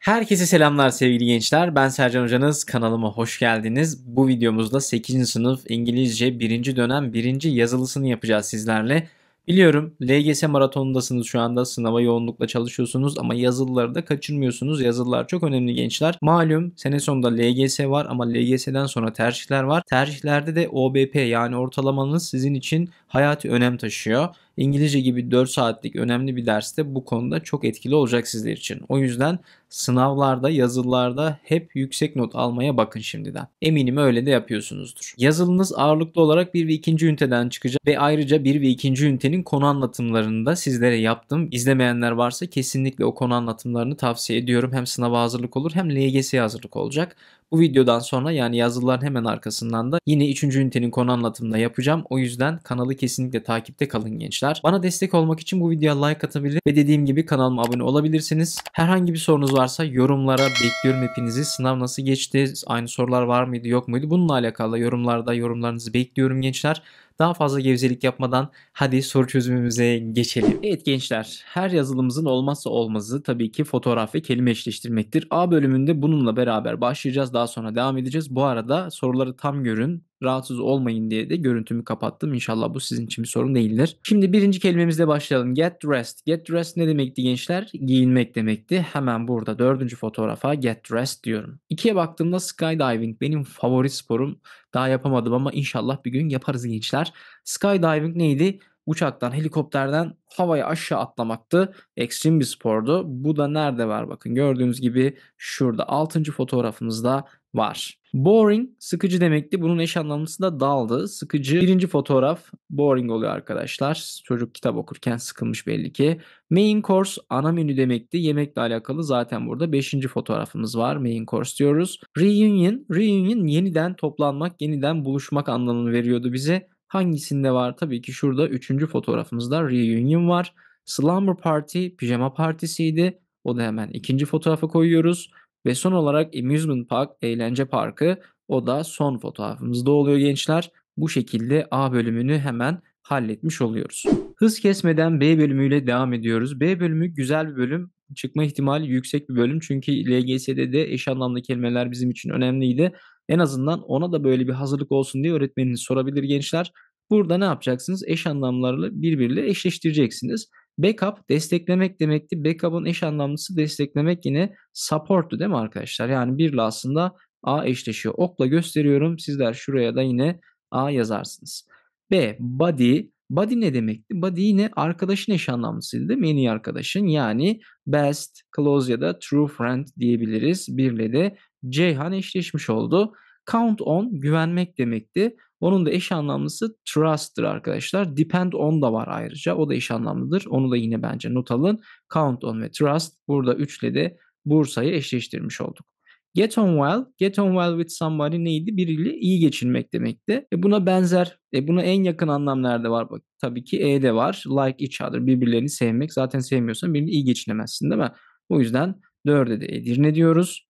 Herkese selamlar sevgili gençler. Ben Sercan Hocanız. Kanalıma hoş geldiniz. Bu videomuzda 8. sınıf İngilizce 1. dönem 1. yazılısını yapacağız sizlerle. Biliyorum LGS maratonundasınız şu anda sınava yoğunlukla çalışıyorsunuz ama yazılıları da kaçırmıyorsunuz. Yazılılar çok önemli gençler. Malum sene sonunda LGS var ama LGS'den sonra tercihler var. Tercihlerde de OBP yani ortalamanız sizin için hayati önem taşıyor. İngilizce gibi 4 saatlik önemli bir derste bu konuda çok etkili olacak sizler için. O yüzden sınavlarda, yazılılarda hep yüksek not almaya bakın şimdiden. Eminim öyle de yapıyorsunuzdur. Yazılınız ağırlıklı olarak 1 ve 2. üniteden çıkacak ve ayrıca 1 ve 2. ünitenin konu anlatımlarını da sizlere yaptım. İzlemeyenler varsa kesinlikle o konu anlatımlarını tavsiye ediyorum. Hem sınava hazırlık olur hem LGS'ye hazırlık olacak. Bu videodan sonra yani yazılıların hemen arkasından da yine 3. ünitenin konu anlatımında yapacağım. O yüzden kanalı kesinlikle takipte kalın gençler. Bana destek olmak için bu videoya like atabilir ve dediğim gibi kanalıma abone olabilirsiniz. Herhangi bir sorunuz varsa yorumlara bekliyorum hepinizi. Sınav nasıl geçti? Aynı sorular var mıydı yok muydu? Bununla alakalı yorumlarda yorumlarınızı bekliyorum gençler. Daha fazla gevzelik yapmadan hadi soru çözümümüze geçelim. Evet gençler her yazılımımızın olmazsa olmazı tabii ki fotoğraf ve kelime eşleştirmektir. A bölümünde bununla beraber başlayacağız. Daha sonra devam edeceğiz. Bu arada soruları tam görün rahatsız olmayın diye de görüntümü kapattım. İnşallah bu sizin için bir sorun değildir. Şimdi birinci kelimemizle başlayalım. Get dressed. Get dressed ne demekti gençler? Giyinmek demekti. Hemen burada dördüncü fotoğrafa get dressed diyorum. İkiye baktığımda skydiving benim favori sporum. Daha yapamadım ama inşallah bir gün yaparız gençler. Skydiving neydi? uçaktan, helikopterden havaya aşağı atlamaktı. Ekstrem bir spordu. Bu da nerede var bakın. Gördüğünüz gibi şurada 6. fotoğrafımızda var. Boring sıkıcı demekti. Bunun eş anlamlısı da daldı. Sıkıcı birinci fotoğraf boring oluyor arkadaşlar. Çocuk kitap okurken sıkılmış belli ki. Main course ana menü demekti. Yemekle alakalı zaten burada beşinci fotoğrafımız var. Main course diyoruz. Reunion, reunion yeniden toplanmak, yeniden buluşmak anlamını veriyordu bize. Hangisinde var? Tabii ki şurada 3. fotoğrafımızda reunion var. Slumber Party pijama partisiydi. O da hemen ikinci fotoğrafa koyuyoruz. Ve son olarak Amusement Park eğlence parkı o da son fotoğrafımızda oluyor gençler. Bu şekilde A bölümünü hemen halletmiş oluyoruz. Hız kesmeden B bölümüyle devam ediyoruz. B bölümü güzel bir bölüm. Çıkma ihtimali yüksek bir bölüm. Çünkü LGS'de de eş anlamlı kelimeler bizim için önemliydi. En azından ona da böyle bir hazırlık olsun diye öğretmeniniz sorabilir gençler. Burada ne yapacaksınız? Eş anlamlarla birbiriyle eşleştireceksiniz. Backup desteklemek demekti. Backup'ın eş anlamlısı desteklemek yine support'tu değil mi arkadaşlar? Yani birle aslında A eşleşiyor. Okla gösteriyorum. Sizler şuraya da yine A yazarsınız. B. Body. Body ne demekti? Body yine arkadaşın eş anlamlısıydı değil mi? En iyi arkadaşın. Yani best, close ya da true friend diyebiliriz. Birle de Ceyhan eşleşmiş oldu. Count on güvenmek demekti. Onun da eş anlamlısı trust'tır arkadaşlar. Depend on da var ayrıca. O da eş anlamlıdır. Onu da yine bence not alın. Count on ve trust burada üçle de Bursa'yı eşleştirmiş olduk. Get on well, get on well with somebody neydi? Biriyle iyi geçinmek demekti. E buna benzer, e buna en yakın anlam nerede var? Bak, tabii ki e de var. Like each other, birbirlerini sevmek. Zaten sevmiyorsan birini iyi geçinemezsin değil mi? O yüzden dörde de Edirne diyoruz.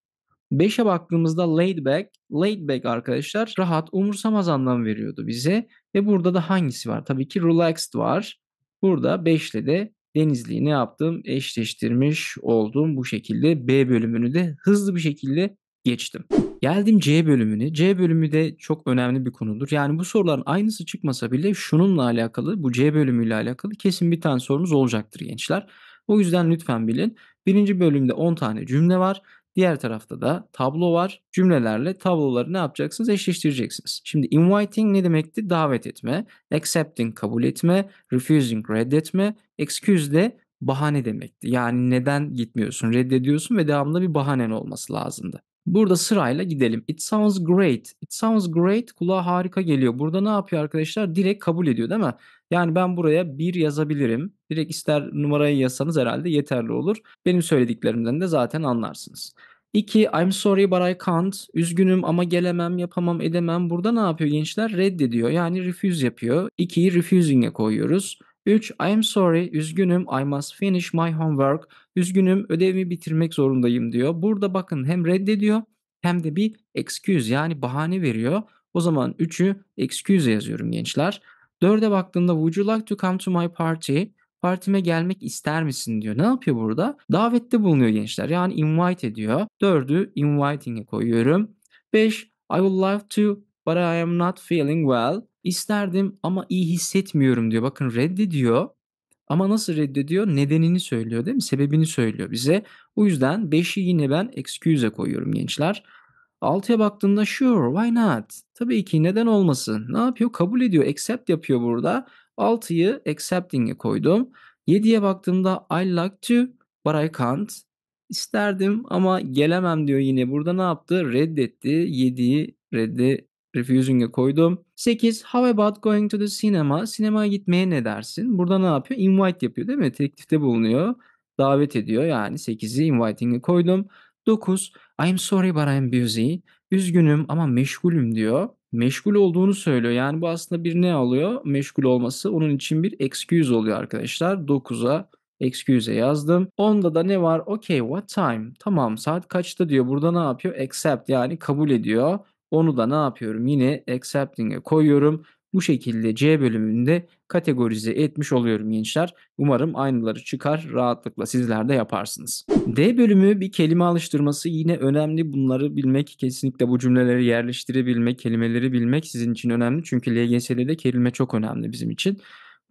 5'e baktığımızda laid back, laid back arkadaşlar rahat umursamaz anlam veriyordu bize. Ve burada da hangisi var? Tabii ki relaxed var. Burada 5 ile de Denizli'yi ne yaptım? Eşleştirmiş oldum bu şekilde. B bölümünü de hızlı bir şekilde geçtim. Geldim C bölümüne. C bölümü de çok önemli bir konudur. Yani bu soruların aynısı çıkmasa bile şununla alakalı, bu C bölümüyle alakalı kesin bir tane sorunuz olacaktır gençler. O yüzden lütfen bilin. Birinci bölümde 10 tane cümle var. Diğer tarafta da tablo var. Cümlelerle tabloları ne yapacaksınız? Eşleştireceksiniz. Şimdi inviting ne demekti? Davet etme. Accepting kabul etme. Refusing reddetme. Excuse de bahane demekti. Yani neden gitmiyorsun? Reddediyorsun ve devamlı bir bahanen olması lazımdı. Burada sırayla gidelim. It sounds great. It sounds great. Kulağa harika geliyor. Burada ne yapıyor arkadaşlar? Direkt kabul ediyor değil mi? Yani ben buraya bir yazabilirim. Direkt ister numarayı yazsanız herhalde yeterli olur. Benim söylediklerimden de zaten anlarsınız. 2. I'm sorry but I can't. Üzgünüm ama gelemem, yapamam, edemem. Burada ne yapıyor gençler? Reddediyor. Yani refuse yapıyor. 2'yi refusing'e koyuyoruz. 3. I'm sorry. Üzgünüm. I must finish my homework. Üzgünüm ödevimi bitirmek zorundayım diyor. Burada bakın hem reddediyor hem de bir excuse yani bahane veriyor. O zaman 3'ü excuse yazıyorum gençler. 4'e baktığımda would you like to come to my party? Partime gelmek ister misin diyor. Ne yapıyor burada? Davette bulunuyor gençler. Yani invite ediyor. 4'ü inviting'e koyuyorum. 5 I would love to but I am not feeling well. İsterdim ama iyi hissetmiyorum diyor. Bakın reddediyor. Ama nasıl reddediyor? Nedenini söylüyor değil mi? Sebebini söylüyor bize. O yüzden 5'i yine ben excuse'e koyuyorum gençler. 6'ya baktığında sure why not? Tabii ki neden olmasın? Ne yapıyor? Kabul ediyor. Accept yapıyor burada. 6'yı accepting'e koydum. 7'ye baktığımda I like to but I can't. İsterdim ama gelemem diyor yine. Burada ne yaptı? Reddetti. 7'yi redde refusing'e koydum. 8. How about going to the cinema? Sinemaya gitmeye ne dersin? Burada ne yapıyor? Invite yapıyor değil mi? Teklifte bulunuyor. Davet ediyor yani 8'i inviting'e koydum. 9. I'm sorry but I'm busy. Üzgünüm ama meşgulüm diyor. Meşgul olduğunu söylüyor. Yani bu aslında bir ne alıyor? Meşgul olması onun için bir excuse oluyor arkadaşlar. 9'a excuse'e yazdım. Onda da ne var? Okay, what time? Tamam saat kaçta diyor. Burada ne yapıyor? Accept yani kabul ediyor. Onu da ne yapıyorum? Yine accepting'e koyuyorum. Bu şekilde C bölümünde kategorize etmiş oluyorum gençler. Umarım aynıları çıkar. Rahatlıkla sizler de yaparsınız. D bölümü bir kelime alıştırması yine önemli. Bunları bilmek kesinlikle bu cümleleri yerleştirebilmek, kelimeleri bilmek sizin için önemli. Çünkü LGS'de de kelime çok önemli bizim için.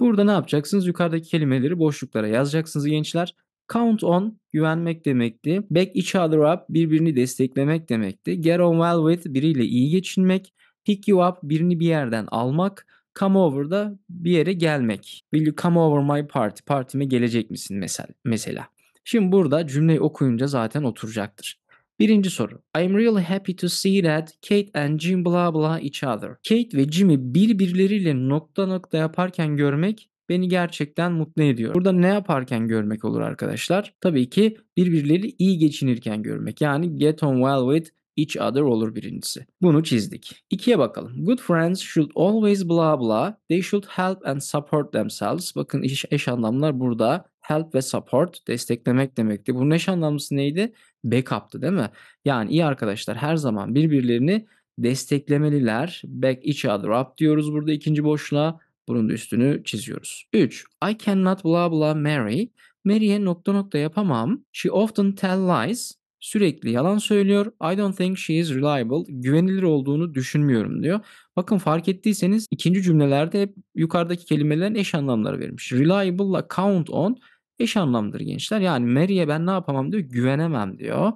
Burada ne yapacaksınız? Yukarıdaki kelimeleri boşluklara yazacaksınız gençler. Count on güvenmek demekti. Back each other up birbirini desteklemek demekti. Get on well with biriyle iyi geçinmek. Pick you up birini bir yerden almak. Come over da bir yere gelmek. Will you come over my party? Partime gelecek misin mesela? mesela. Şimdi burada cümleyi okuyunca zaten oturacaktır. Birinci soru. I'm really happy to see that Kate and Jim blah blah each other. Kate ve Jim'i birbirleriyle nokta nokta yaparken görmek beni gerçekten mutlu ediyor. Burada ne yaparken görmek olur arkadaşlar? Tabii ki birbirleri iyi geçinirken görmek. Yani get on well with each other olur birincisi. Bunu çizdik. İkiye bakalım. Good friends should always blah blah. They should help and support themselves. Bakın eş, eş anlamlar burada. Help ve support desteklemek demekti. Bunun eş anlamlısı neydi? Backup'tı değil mi? Yani iyi arkadaşlar her zaman birbirlerini desteklemeliler. Back each other up diyoruz burada ikinci boşluğa bunun da üstünü çiziyoruz. 3. I cannot blah blah marry. Mary'e nokta nokta yapamam. She often tell lies. Sürekli yalan söylüyor. I don't think she is reliable. Güvenilir olduğunu düşünmüyorum diyor. Bakın fark ettiyseniz ikinci cümlelerde hep yukarıdaki kelimelerin eş anlamları vermiş. Reliable ile count on eş anlamdır gençler. Yani Mary'e ben ne yapamam diyor. Güvenemem diyor.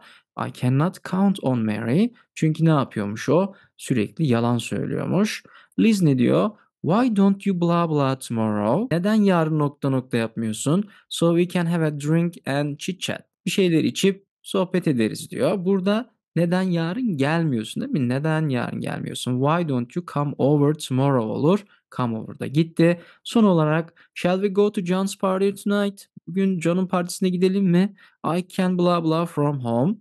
I cannot count on Mary. Çünkü ne yapıyormuş o? Sürekli yalan söylüyormuş. Liz ne diyor? Why don't you blah blah tomorrow? Neden yarın nokta nokta yapmıyorsun? So we can have a drink and chit chat. Bir şeyler içip sohbet ederiz diyor. Burada neden yarın gelmiyorsun değil mi? Neden yarın gelmiyorsun? Why don't you come over tomorrow olur. Come over da gitti. Son olarak shall we go to John's party tonight? Bugün John'un partisine gidelim mi? I can blah blah from home.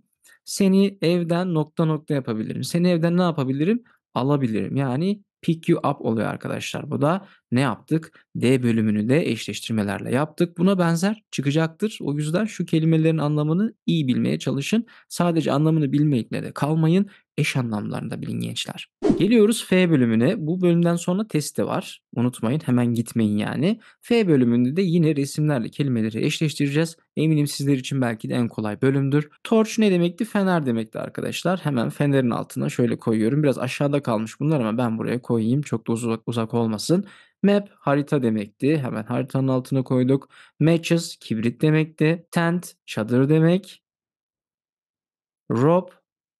Seni evden nokta nokta yapabilirim. Seni evden ne yapabilirim? Alabilirim. Yani pick you up oluyor arkadaşlar. Bu da ne yaptık? D bölümünü de eşleştirmelerle yaptık. Buna benzer çıkacaktır. O yüzden şu kelimelerin anlamını iyi bilmeye çalışın. Sadece anlamını bilmekle de kalmayın. Eş anlamlarında bilin gençler. Geliyoruz F bölümüne. Bu bölümden sonra testi var. Unutmayın hemen gitmeyin yani. F bölümünde de yine resimlerle kelimeleri eşleştireceğiz. Eminim sizler için belki de en kolay bölümdür. Torch ne demekti? Fener demekti arkadaşlar. Hemen fenerin altına şöyle koyuyorum. Biraz aşağıda kalmış bunlar ama ben buraya koyayım. Çok da uzak, uzak olmasın. Map harita demekti. Hemen haritanın altına koyduk. Matches kibrit demekti. Tent çadır demek. Rope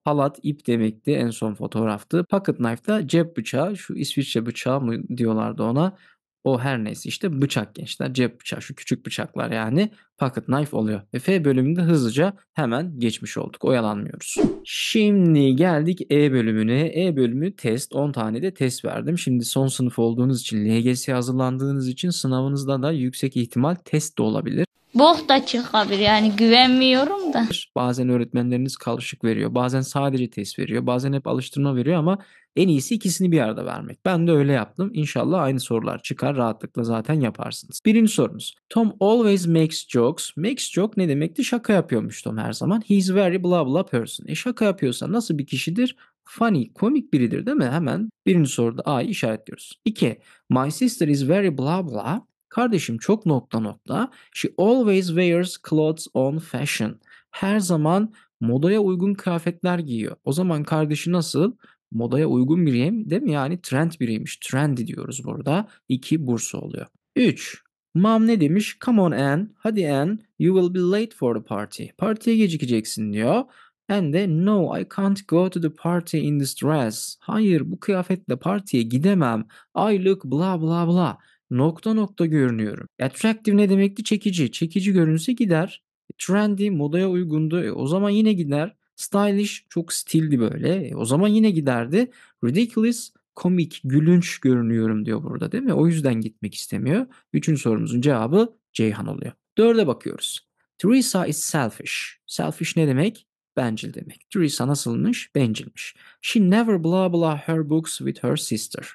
Halat ip demekti en son fotoğraftı. Pocket knife da cep bıçağı şu İsviçre bıçağı mı diyorlardı ona. O her neyse işte bıçak gençler cep bıçağı şu küçük bıçaklar yani pocket knife oluyor. Ve F bölümünde hızlıca hemen geçmiş olduk oyalanmıyoruz. Şimdi geldik E bölümüne. E bölümü test 10 tane de test verdim. Şimdi son sınıf olduğunuz için LGS hazırlandığınız için sınavınızda da yüksek ihtimal test de olabilir bok da çıkabilir yani güvenmiyorum da. Bazen öğretmenleriniz kalışık veriyor. Bazen sadece test veriyor. Bazen hep alıştırma veriyor ama en iyisi ikisini bir arada vermek. Ben de öyle yaptım. İnşallah aynı sorular çıkar. Rahatlıkla zaten yaparsınız. Birinci sorunuz. Tom always makes jokes. Makes joke ne demekti? Şaka yapıyormuş Tom her zaman. He's very blah blah person. E şaka yapıyorsa nasıl bir kişidir? funny, komik biridir değil mi? Hemen birinci soruda A'yı işaretliyoruz. 2. My sister is very blah blah. Kardeşim çok nokta nokta. She always wears clothes on fashion. Her zaman modaya uygun kıyafetler giyiyor. O zaman kardeşi nasıl? Modaya uygun biriyim değil mi? Yani trend biriymiş. Trendy diyoruz burada. İki bursu oluyor. 3. Mom ne demiş? Come on Anne. Hadi Anne. You will be late for the party. Partiye gecikeceksin diyor. And de no I can't go to the party in this dress. Hayır bu kıyafetle partiye gidemem. I look blah blah blah nokta nokta görünüyorum. Attractive ne demekti? Çekici. Çekici görünse gider. Trendy, modaya uygundu. E, o zaman yine gider. Stylish çok stildi böyle. E, o zaman yine giderdi. Ridiculous komik, gülünç görünüyorum diyor burada değil mi? O yüzden gitmek istemiyor. Üçüncü sorumuzun cevabı Ceyhan oluyor. Dörde bakıyoruz. Teresa is selfish. Selfish ne demek? Bencil demek. Teresa nasılmış? Bencilmiş. She never blah blah her books with her sister.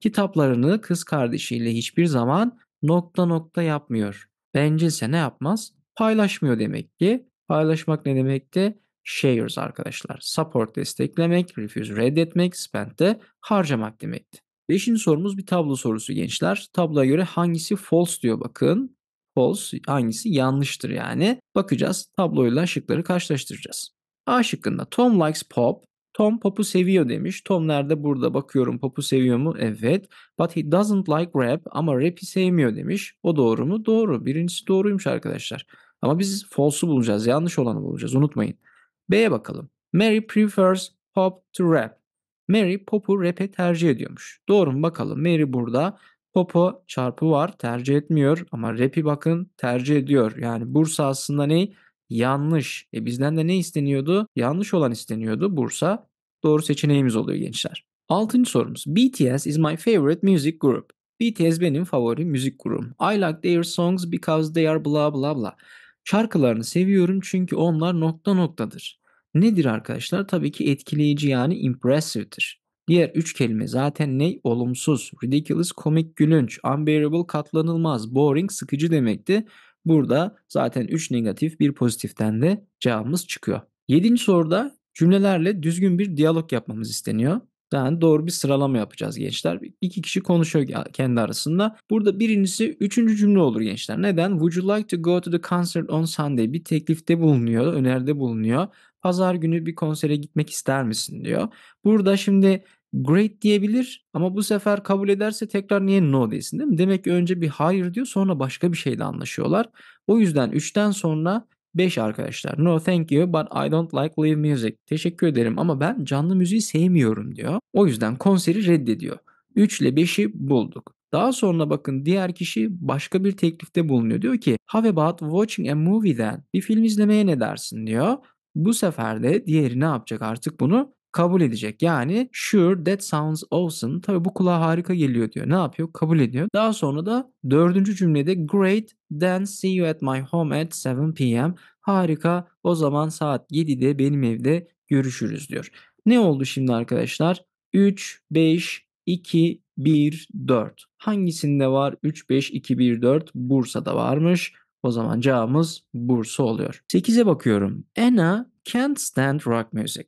Kitaplarını kız kardeşiyle hiçbir zaman nokta nokta yapmıyor. Bencilse ne yapmaz? Paylaşmıyor demek ki. Paylaşmak ne demekti? Shares arkadaşlar. Support desteklemek, refuse reddetmek, spend de harcamak demekti. Beşinci sorumuz bir tablo sorusu gençler. Tabloya göre hangisi false diyor bakın. False hangisi yanlıştır yani. Bakacağız tabloyla şıkları karşılaştıracağız. A şıkkında Tom likes pop, Tom popu seviyor demiş. Tom nerede? Burada bakıyorum popu seviyor mu? Evet. But he doesn't like rap ama rap'i sevmiyor demiş. O doğru mu? Doğru. Birincisi doğruymuş arkadaşlar. Ama biz false'u bulacağız. Yanlış olanı bulacağız. Unutmayın. B'ye bakalım. Mary prefers pop to rap. Mary popu rap'e tercih ediyormuş. Doğru mu? Bakalım. Mary burada popo çarpı var tercih etmiyor ama rap'i bakın tercih ediyor. Yani Bursa aslında ne? Yanlış. E bizden de ne isteniyordu? Yanlış olan isteniyordu. Bursa doğru seçeneğimiz oluyor gençler. Altıncı sorumuz. BTS is my favorite music group. BTS benim favori müzik grubum. I like their songs because they are blah blah blah. Şarkılarını seviyorum çünkü onlar nokta noktadır. Nedir arkadaşlar? Tabii ki etkileyici yani impressive'dir. Diğer üç kelime zaten ne? Olumsuz, ridiculous, komik, gülünç, unbearable, katlanılmaz, boring, sıkıcı demekti. Burada zaten 3 negatif 1 pozitiften de cevabımız çıkıyor. 7. soruda cümlelerle düzgün bir diyalog yapmamız isteniyor. Yani doğru bir sıralama yapacağız gençler. İki kişi konuşuyor kendi arasında. Burada birincisi üçüncü cümle olur gençler. Neden? Would you like to go to the concert on Sunday? Bir teklifte bulunuyor, öneride bulunuyor. Pazar günü bir konsere gitmek ister misin diyor. Burada şimdi great diyebilir ama bu sefer kabul ederse tekrar niye no desin değil mi? Demek ki önce bir hayır diyor sonra başka bir şeyle anlaşıyorlar. O yüzden 3'ten sonra 5 arkadaşlar. No thank you but I don't like live music. Teşekkür ederim ama ben canlı müziği sevmiyorum diyor. O yüzden konseri reddediyor. 3 ile 5'i bulduk. Daha sonra bakın diğer kişi başka bir teklifte bulunuyor. Diyor ki how about watching a movie then? Bir film izlemeye ne dersin diyor. Bu sefer de diğeri ne yapacak artık bunu kabul edecek. Yani sure that sounds awesome. Tabii bu kulağa harika geliyor diyor. Ne yapıyor? Kabul ediyor. Daha sonra da dördüncü cümlede great then see you at my home at 7 p.m. Harika o zaman saat 7'de benim evde görüşürüz diyor. Ne oldu şimdi arkadaşlar? 3, 5, 2, 1, 4. Hangisinde var? 3, 5, 2, 1, 4. Bursa'da varmış. O zaman cevabımız Bursa oluyor. 8'e bakıyorum. Anna can't stand rock music.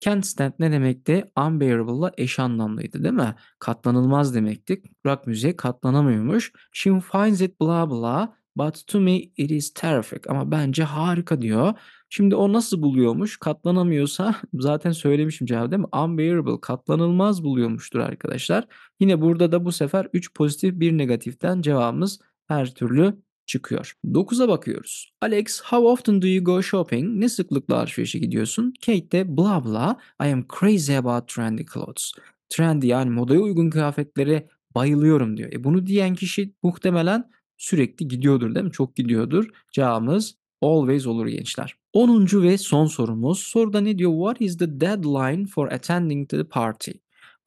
Can't stand ne demekti? Unbearable'la eş anlamlıydı değil mi? Katlanılmaz demekti. Rock müziğe katlanamıyormuş. She finds it blah blah but to me it is terrific. Ama bence harika diyor. Şimdi o nasıl buluyormuş? Katlanamıyorsa zaten söylemişim cevabı değil mi? Unbearable, katlanılmaz buluyormuştur arkadaşlar. Yine burada da bu sefer 3 pozitif 1 negatiften cevabımız her türlü çıkıyor. 9'a bakıyoruz. Alex, how often do you go shopping? Ne sıklıkla alışverişe gidiyorsun? Kate de bla bla, I am crazy about trendy clothes. Trendy yani modaya uygun kıyafetlere bayılıyorum diyor. E bunu diyen kişi muhtemelen sürekli gidiyordur değil mi? Çok gidiyordur. Cevabımız always olur gençler. 10. ve son sorumuz. Soruda ne diyor? What is the deadline for attending the party?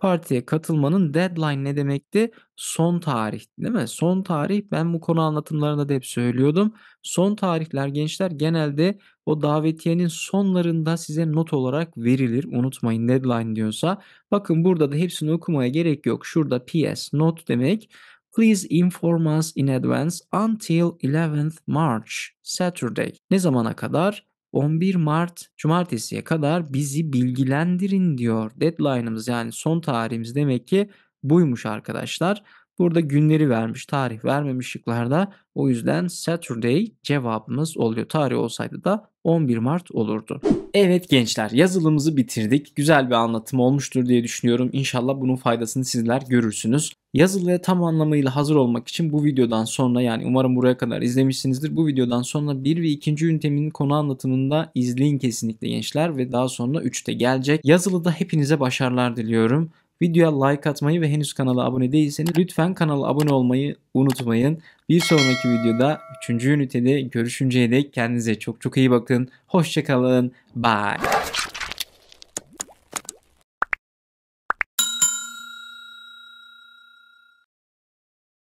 partiye katılmanın deadline ne demekti? Son tarih değil mi? Son tarih ben bu konu anlatımlarında da hep söylüyordum. Son tarihler gençler genelde o davetiyenin sonlarında size not olarak verilir. Unutmayın deadline diyorsa. Bakın burada da hepsini okumaya gerek yok. Şurada PS not demek. Please inform us in advance until 11th March Saturday. Ne zamana kadar? 11 Mart cumartesiye kadar bizi bilgilendirin diyor. Deadline'ımız yani son tarihimiz demek ki buymuş arkadaşlar. Burada günleri vermiş, tarih vermemiş şıklarda. O yüzden Saturday cevabımız oluyor. Tarih olsaydı da 11 Mart olurdu. Evet gençler yazılımızı bitirdik. Güzel bir anlatım olmuştur diye düşünüyorum. İnşallah bunun faydasını sizler görürsünüz. Yazılıya tam anlamıyla hazır olmak için bu videodan sonra yani umarım buraya kadar izlemişsinizdir. Bu videodan sonra 1 ve 2. ünitemin konu anlatımında izleyin kesinlikle gençler ve daha sonra 3'te gelecek. Yazılıda hepinize başarılar diliyorum. Videoya like atmayı ve henüz kanala abone değilseniz lütfen kanala abone olmayı unutmayın. Bir sonraki videoda 3. ünitede görüşünceye dek kendinize çok çok iyi bakın. Hoşçakalın. Bye.